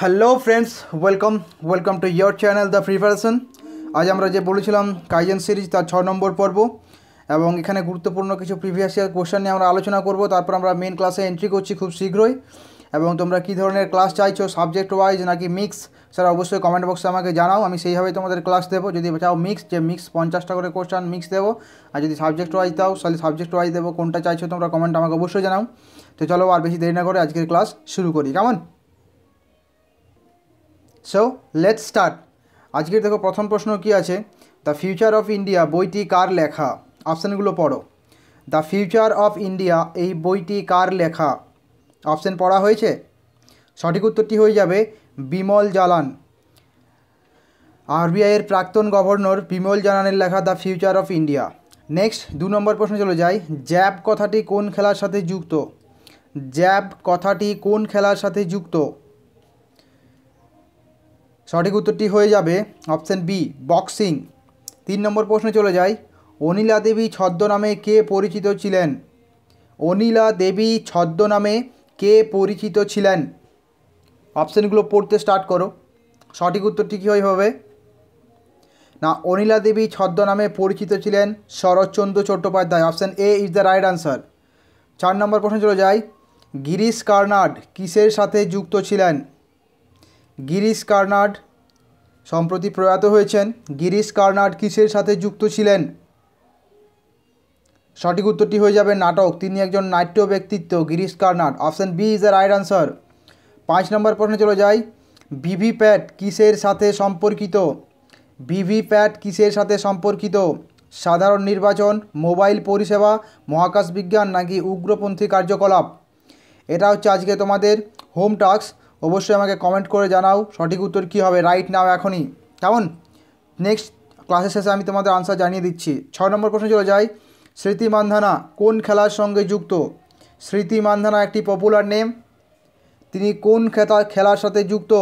hello friends welcome welcome to your channel the preparation আজ আমরা যে বলেছিলাম কাইজেন সিরিজ তার ছ নম্বর পর্ব এবং এখানে গুরুত্বপূর্ণ কিছু প্রিভিয়াস ইয়ার কোশ্চেন নিয়ে আমরা আলোচনা করব তারপর আমরা মেন ক্লাসে এন্ট্রি করছি খুব শীঘ্রই এবং তোমরা কী ধরনের ক্লাস চাইছো সাবজেক্ট ওয়াইজ নাকি মিক্স সেটা অবশ্যই কমেন্ট বক্সে আমাকে জানাও আমি সেইভাবে তোমাদের ক্লাস দেবো যদি চাও মিক্স যে মিক্স পঞ্চাশটা করে কোশ্চান মিক্স দেবো আর যদি সাবজেক্ট ওয়াইজ দাও তাহলে সাবজেক্ট ওয়াইজ দেবো কোনটা চাইছো তোমরা কমেন্ট আমাকে অবশ্যই জানাও তো চলো আর বেশি দেরি না করে আজকের ক্লাস শুরু করি কেমন সো লেটস স্টার্ট আজকের দেখো প্রথম প্রশ্ন কি আছে দ্য ফিউচার অফ ইন্ডিয়া বইটি কার লেখা অপশানগুলো পড়ো দ্য ফিউচার অফ ইন্ডিয়া এই বইটি কার লেখা অপশান পড়া হয়েছে সঠিক উত্তরটি হয়ে যাবে বিমল জালান আরবিআইয়ের প্রাক্তন গভর্নর বিমল জালানের লেখা the future of India next দু নম্বর প্রশ্ন চলে যাই জ্যাব কথাটি কোন খেলার সাথে যুক্ত জ্যাব কথাটি কোন খেলার সাথে যুক্ত সঠিক উত্তরটি হয়ে যাবে অপশান বি বক্সিং তিন নম্বর প্রশ্নে চলে যাই অনিলা দেবী ছদ্মনামে কে পরিচিত ছিলেন অনিলা দেবী ছদ্মনামে কে পরিচিত ছিলেন অপশানগুলো পড়তে স্টার্ট করো সঠিক উত্তরটি কী হবে না অনিলা দেবী ছদ্মনামে পরিচিত ছিলেন Sharatchandra Chattopadhyay option A is the right answer চার নম্বর প্রশ্ন চলে যায় গিরিশ কার্নাড কিসের সাথে যুক্ত ছিলেন গিরিশ কার্নাড সম্প্রতি প্রয়াত হয়েছেন গিরিশ কার্নাড কিসের সাথে যুক্ত ছিলেন সঠিক উত্তরটি হয়ে যাবে নাটক তিনি একজন নাট্য ব্যক্তিত্ব Girish Karnad option B is the right answer পাঁচ নম্বর প্রশ্নে চলে যাই ভিভিপ্যাট কিসের সাথে সম্পর্কিত ভিভিপ্যাট কিসের সাথে সম্পর্কিত সাধারণ নির্বাচন মোবাইল পরিষেবা মহাকাশ বিজ্ঞান নাকি উগ্রপন্থী কার্যকলাপ এটা হচ্ছে আজকে তোমাদের হোম টাস্ক অবশ্যই আমাকে কমেন্ট করে জানাও সঠিক উত্তর কি হবে রাইট নাও এখনই কেমন নেক্সট ক্লাসের শেষে আমি তোমাদের আনসার জানিয়ে দিচ্ছি ছ নম্বর প্রশ্ন চলে যাই স্মৃতি মান্ধানা কোন খেলার সঙ্গে যুক্ত স্মৃতি মান্ধানা একটি পপুলার নেম তিনি কোন খেতা খেলার সাথে যুক্ত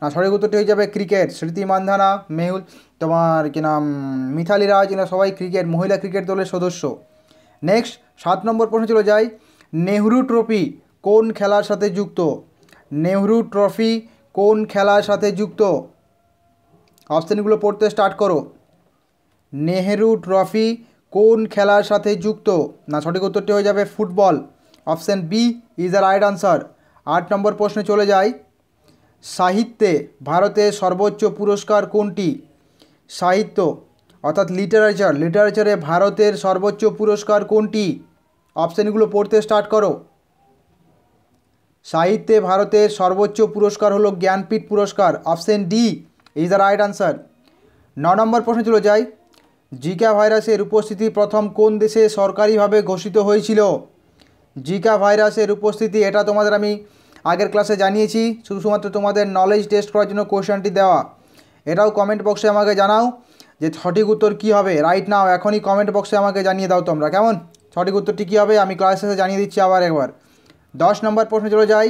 না সঠিক উত্তরটি হয়ে যাবে ক্রিকেট স্মৃতি মান্ধানা মেহুল তোমার কি নাম মিথালি রাজ এরা সবাই ক্রিকেট মহিলা ক্রিকেট দলের সদস্য নেক্সট সাত নম্বর প্রশ্ন চলে যাই নেহরু ট্রফি কোন খেলার সাথে যুক্ত নেহরু ট্রফি কোন খেলার সাথে যুক্ত অপশানগুলো পড়তে স্টার্ট করো নেহেরু ট্রফি কোন খেলার সাথে যুক্ত না সঠিক উত্তরটি হয়ে যাবে football option B is the right answer আট নম্বর প্রশ্নে চলে যাই সাহিত্যে ভারতের সর্বোচ্চ পুরস্কার কোনটি সাহিত্য অর্থাৎ লিটারেচার লিটারেচারে ভারতের সর্বোচ্চ পুরস্কার কোনটি অপশানগুলো পড়তে স্টার্ট করো সাহিত্যে ভারতের সর্বোচ্চ পুরস্কার হলো জ্ঞানপীঠ পুরস্কার option D is the right answer ন নম্বর প্রশ্ন চলে যায় জিকা ভাইরাসের উপস্থিতি প্রথম কোন দেশে সরকারিভাবে ঘোষিত হয়েছিল জিকা ভাইরাসের উপস্থিতি এটা তোমাদের আমি আগের ক্লাসে জানিয়েছি শুধুমাত্র তোমাদের নলেজ টেস্ট করার জন্য কোয়েশনটি দেওয়া এটাও কমেন্ট বক্সে আমাকে জানাও যে সঠিক উত্তর কী হবে রাইট নাও এখনই কমেন্ট বক্সে আমাকে জানিয়ে দাও তোমরা কেমন সঠিক উত্তরটি কী হবে আমি ক্লাসে জানিয়ে দিচ্ছি আবার একবার দশ নম্বর প্রশ্ন চলে যাই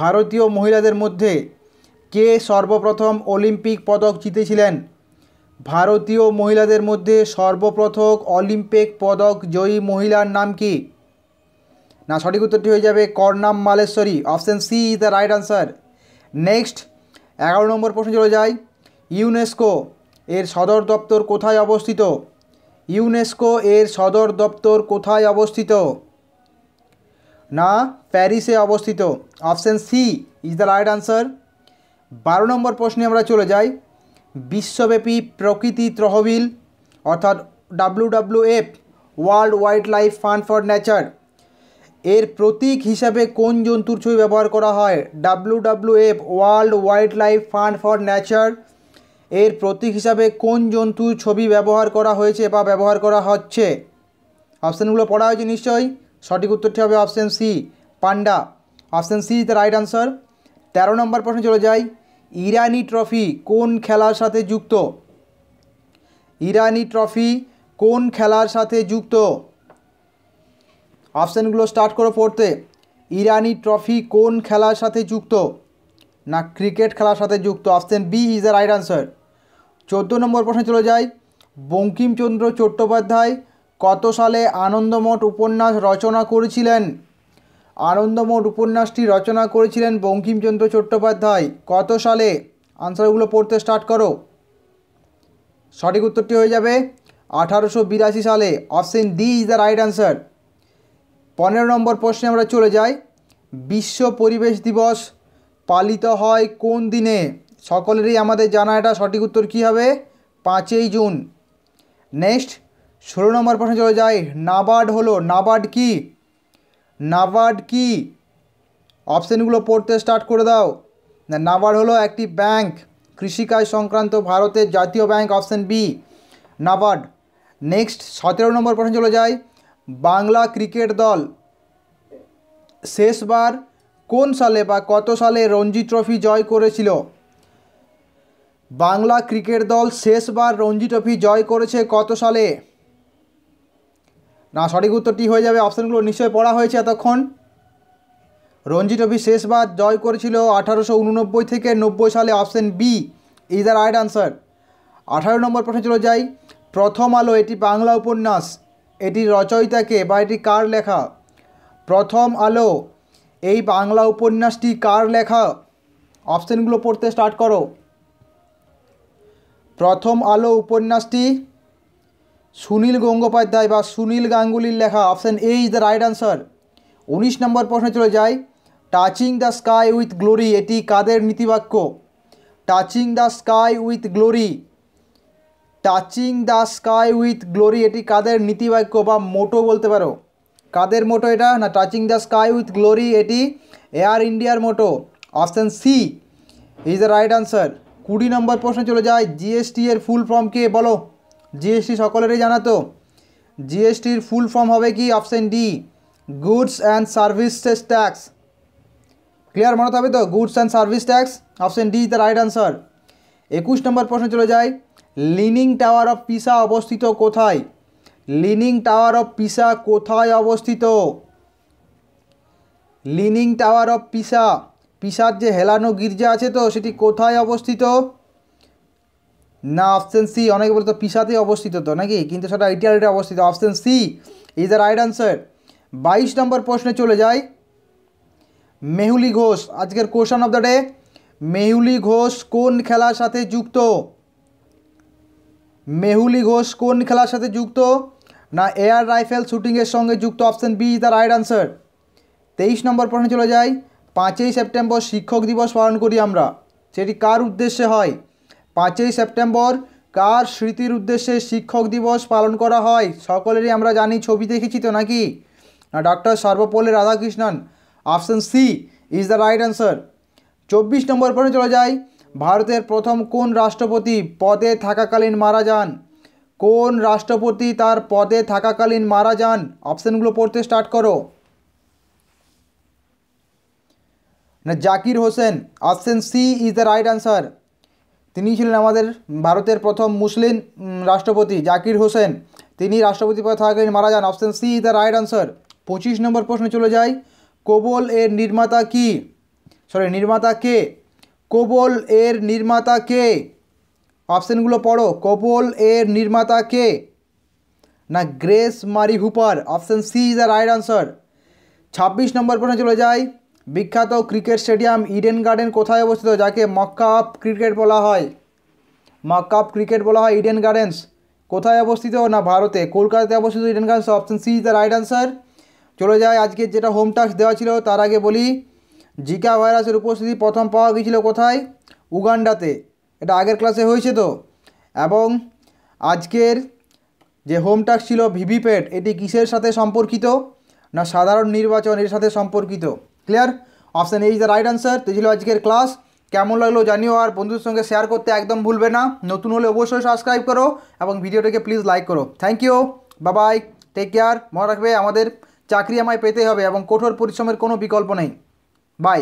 ভারতীয় মহিলাদের মধ্যে কে সর্বপ্রথম অলিম্পিক পদক জিতেছিলেন ভারতীয় মহিলাদের মধ্যে সর্বপ্রথম অলিম্পিক পদক জয়ী মহিলার নাম কি না সঠিক উত্তরটি হয়ে যাবে Karnam Malleswari option C is the right answer next এগারো নম্বর প্রশ্ন চলে যায় ইউনেস্কো এর সদর দপ্তর কোথায় অবস্থিত ইউনেস্কো এর সদর দপ্তর কোথায় অবস্থিত না প্যারিসে অবস্থিত option C is the right answer বারো নম্বর প্রশ্নে আমরা চলে যাই বিশ্বব্যাপী প্রকৃতি তহবিল অর্থাৎ WWF world wildlife fund for nature এর প্রতীক হিসাবে কোন জন্তুর ছবি ব্যবহার করা হয় WWF world wildlife fund for nature এর প্রতীক হিসাবে কোন জন্তুর ছবি ব্যবহার করা হয়েছে বা ব্যবহার করা হচ্ছে অপশানগুলো পড়া হয়েছে নিশ্চয়ই সঠিক উত্তরটি হবে option C panda option C is the right answer তেরো নম্বর প্রশ্ন চলে যাই ইরানি ট্রফি কোন খেলার সাথে যুক্ত ইরানি ট্রফি কোন খেলার সাথে যুক্ত অপশানগুলো স্টার্ট করে পড়তে ইরানি ট্রফি কোন খেলার সাথে যুক্ত না ক্রিকেট খেলার সাথে যুক্ত option B is the right answer চোদ্দো নম্বর প্রশ্নে চলে যায় বঙ্কিমচন্দ্র চট্টোপাধ্যায় কত সালে আনন্দমঠ উপন্যাস রচনা করেছিলেন আনন্দমঠ উপন্যাসটি রচনা করেছিলেন বঙ্কিমচন্দ্র চট্টোপাধ্যায় কত সালে আনসারগুলো পড়তে স্টার্ট করো সঠিক উত্তরটি হয়ে যাবে আঠারোশো বিরাশি সালে option D is the right answer পনেরো নম্বর প্রশ্নে আমরা চলে যাই বিশ্ব পরিবেশ দিবস পালিত হয় কোন দিনে সকলেরই আমাদের জানা এটা সঠিক উত্তর কী হবে পাঁচই জুন নেক্সট ষোলো নম্বর প্রশ্ন চলে যায় নাবার্ড হলো নাবার্ড কি নাবার্ড কি অপশানগুলো পড়তে স্টার্ট করে দাও নাবার্ড হলো একটি ব্যাংক কৃষিকাজ সংক্রান্ত ভারতের জাতীয় bank option B NABARD next সতেরো নম্বর প্রশ্ন চলে যায় বাংলা ক্রিকেট দল শেষবার কোন সালে বা কত সালে রঞ্জি ট্রফি জয় করেছিল বাংলা ক্রিকেট দল শেষবার রঞ্জি ট্রফি জয় করেছে কত সালে না সঠিক উত্তরটি হয়ে যাবে অপশানগুলো নিশ্চয়ই পড়া হয়েছে এতক্ষণ রঞ্জি ট্রফি শেষবার জয় করেছিল আঠারোশো উননব্বই থেকে নব্বই সালে option B is the right answer আঠারো নম্বর প্রশ্নে চলে যাই প্রথম আলো এটি বাংলা উপন্যাস এটির রচয়িতাকে বা এটি কার লেখা প্রথম আলো এই বাংলা উপন্যাসটি কার লেখা অপশানগুলো পড়তে স্টার্ট করো প্রথম আলো উপন্যাসটি সুনীল গঙ্গোপাধ্যায় বা সুনীল গাঙ্গুলির লেখা option A is the right answer উনিশ নম্বর প্রশ্নে চলে যায় touching the sky with glory এটি কাদের নীতিবাক্য touching the sky with glory touching the sky with glory এটি কাদের নীতিবাক্য বা মোটো বলতে পারো কাদের মোটো এটা না touching the sky with glory এটি এয়ার ইন্ডিয়ার motto option C is the right answer কুড়ি নম্বর প্রশ্নে চলে যায় জিএসটি এর ফুল ফর্ম কে বলো জিএসটি সকলেরই জানা তো জিএসটির ফুল ফর্ম হবে কি option D goods and services tax clear মনে হবে তো goods and service tax option D the right answer একুশ নম্বর প্রশ্ন চলে যায় লিনিং টাওয়ার অফ পিসা অবস্থিত কোথায় লিনিং টাওয়ার অফ পিসা কোথায় অবস্থিত লিনিং টাওয়ার অফ পিসা পিসার যে হেলানো গির্জা আছে তো সেটি কোথায় অবস্থিত না অপশান সি অনেকে বলতো পিসাতেই অবস্থিত তো নাকি কিন্তু সেটা ইটালিতে অবস্থিত option C is the right answer বাইশ নম্বর প্রশ্নে চলে যাই মেহুলি ঘোষ আজকের question of the day Mehuli Ghosh কোন খেলার সাথে যুক্ত মেহুলি ঘোষ কোন খেলার সাথে যুক্ত না এয়ার রাইফেল শুটিংয়ের সঙ্গে যুক্ত option B is the right answer তেইশ নম্বর প্রশ্নে চলে যাই পাঁচই সেপ্টেম্বর শিক্ষক দিবস পালন করি আমরা সেটি কার উদ্দেশ্যে হয় পাঁচই সেপ্টেম্বর কার স্মৃতির উদ্দেশ্যে শিক্ষক দিবস পালন করা হয় সকলেরই আমরা জানি ছবি দেখেছি তো নাকি না doctor Sarvepalli Radhakrishnan option C is the right answer চব্বিশ নম্বর পরে চলে যায় ভারতের প্রথম কোন রাষ্ট্রপতি পদে থাকাকালীন মারা যান কোন রাষ্ট্রপতি তার পদে থাকাকালীন মারা যান অপশানগুলো পড়তে স্টার্ট করো না Zakir Hussain option C is the right answer তিনি ছিলেন আমাদের ভারতের প্রথম মুসলিম রাষ্ট্রপতি জাকির হোসেন তিনি রাষ্ট্রপতি পদে থাকাকালীন মারা যান option C the right answer পঁচিশ নম্বর প্রশ্নে চলে যায় কোবল এর নির্মাতা কি সরি নির্মাতা কে কোবল এর নির্মাতা কে অপশানগুলো পড়ো কোবল এর নির্মাতা কে না Grace Murray Hopper option C is the right answer ছাব্বিশ নম্বর প্রশ্নে চলে যায় বিখ্যাত ক্রিকেট স্টেডিয়াম ইডেন গার্ডেন কোথায় অবস্থিত যাকে মক্কাপ ক্রিকেট বলা হয় মক্কাপ ক্রিকেট বলা হয় ইডেন গার্ডেন্স কোথায় অবস্থিত না ভারতে কলকাতাতে অবস্থিত Eden Gardens option C the right answer চলে যায় আজকে যেটা হোম টাস্ক দেওয়া ছিল তার আগে বলি জিকা ভাইরাসের উপস্থিতি প্রথম পাওয়া গিয়েছিল কোথায় উগান্ডাতে এটা আগের ক্লাসে হয়েছে তো এবং আজকের যে হোম টাস্ক ছিল ভিভিপ্যাট এটি কিসের সাথে সম্পর্কিত না সাধারণ নির্বাচনের সাথে সম্পর্কিত clear option A is the right answer তো ছিল আজকের ক্লাস কেমন লাগলো জানিও আর বন্ধুদের সঙ্গে শেয়ার করতে একদম ভুলবে না নতুন হলে অবশ্যই সাবস্ক্রাইব করো এবং ভিডিওটাকে প্লিজ লাইক করো থ্যাংক ইউ বাবাই টেক কেয়ার মনে রাখবে আমাদের চাকরি আমায় পেতে হবে এবং কঠোর পরিশ্রমের কোনো বিকল্প নেই বাই